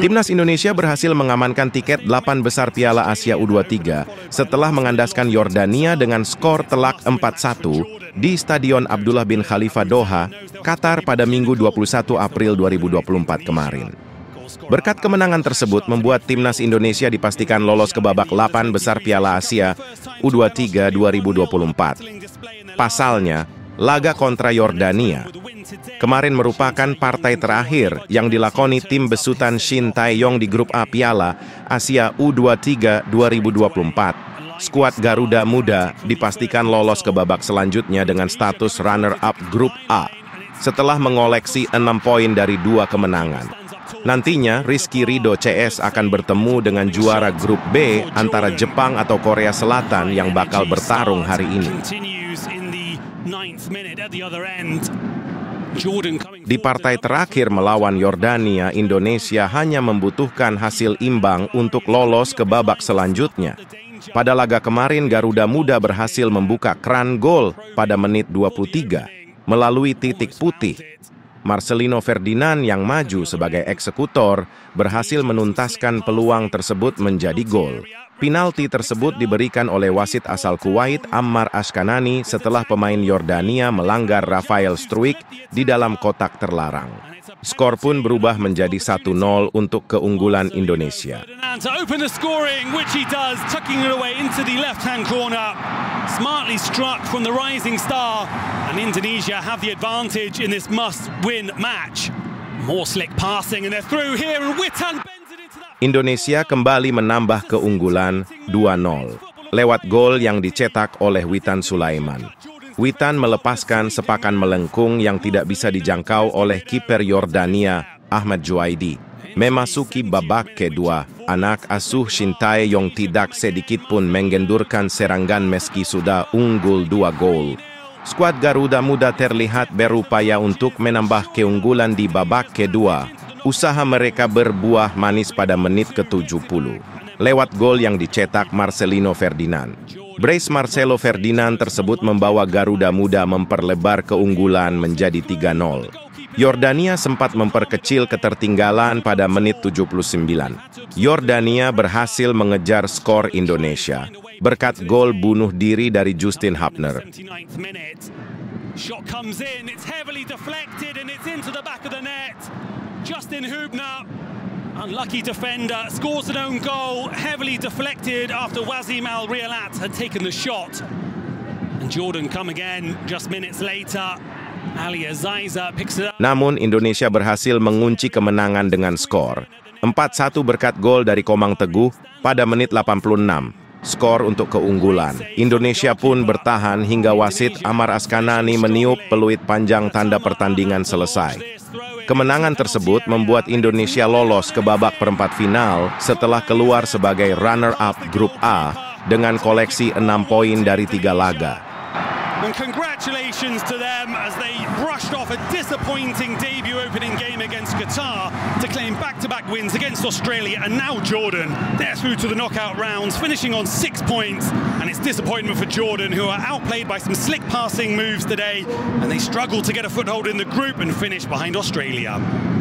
Timnas Indonesia berhasil mengamankan tiket 8 besar Piala Asia U23 setelah mengandaskan Yordania dengan skor telak 4-1 di Stadion Abdullah bin Khalifa Doha, Qatar pada Minggu 21 April 2024 kemarin. Berkat kemenangan tersebut membuat timnas Indonesia dipastikan lolos ke babak 8 besar Piala Asia U23 2024. Pasalnya, laga kontra Yordania. Kemarin merupakan partai terakhir yang dilakoni tim besutan Shin Taeyong di grup A Piala Asia U23 2024. Skuad Garuda Muda dipastikan lolos ke babak selanjutnya dengan status runner-up grup A setelah mengoleksi 6 poin dari dua kemenangan. Nantinya, Rizky Rido CS akan bertemu dengan juara grup B antara Jepang atau Korea Selatan yang bakal bertarung hari ini. Di partai terakhir melawan Yordania, Indonesia hanya membutuhkan hasil imbang untuk lolos ke babak selanjutnya. Pada laga kemarin, Garuda Muda berhasil membuka kran gol pada menit 23 melalui titik putih. Marcelino Ferdinand yang maju sebagai eksekutor berhasil menuntaskan peluang tersebut menjadi gol. Penalti tersebut diberikan oleh wasit asal Kuwait Ammar Askanani setelah pemain Yordania melanggar Rafael Struik di dalam kotak terlarang. Skor pun berubah menjadi 1-0 untuk keunggulan Indonesia. Indonesia kembali menambah keunggulan 2-0 lewat gol yang dicetak oleh Witan Sulaiman. Witan melepaskan sepakan melengkung yang tidak bisa dijangkau oleh kiper Yordania Ahmad Juwaidi memasuki babak kedua. Anak asuh Shintae yang tidak sedikit pun menggendurkan serangan meski sudah unggul dua gol. Skuad Garuda Muda terlihat berupaya untuk menambah keunggulan di babak kedua usaha mereka berbuah manis pada menit ke-70 lewat gol yang dicetak Marcelino Ferdinand. Brace Marcelo Ferdinand tersebut membawa Garuda Muda memperlebar keunggulan menjadi 3-0. Yordania sempat memperkecil ketertinggalan pada menit 79. Yordania berhasil mengejar skor Indonesia berkat gol bunuh diri dari Justin Hapner. Justin Hubner, unlucky defender, scores an own goal, heavily deflected after Wazim Al Rialat had taken the shot. And Jordan come again just minutes later. Namun Indonesia berhasil mengunci kemenangan dengan skor 4-1 berkat gol dari Komang Teguh pada menit 86. Skor untuk keunggulan. Indonesia pun bertahan hingga wasit Amar Askanani meniup peluit panjang tanda pertandingan selesai. Kemenangan tersebut membuat Indonesia lolos ke babak perempat final setelah keluar sebagai runner-up grup A dengan koleksi 6 poin dari tiga laga. And congratulations to them as they brushed off a disappointing debut opening game against Qatar to claim back-to-back wins against Australia and now Jordan. They're through to the knockout rounds, finishing on six points. And it's disappointment for Jordan, who are outplayed by some slick passing moves today. And they struggle to get a foothold in the group and finish behind Australia.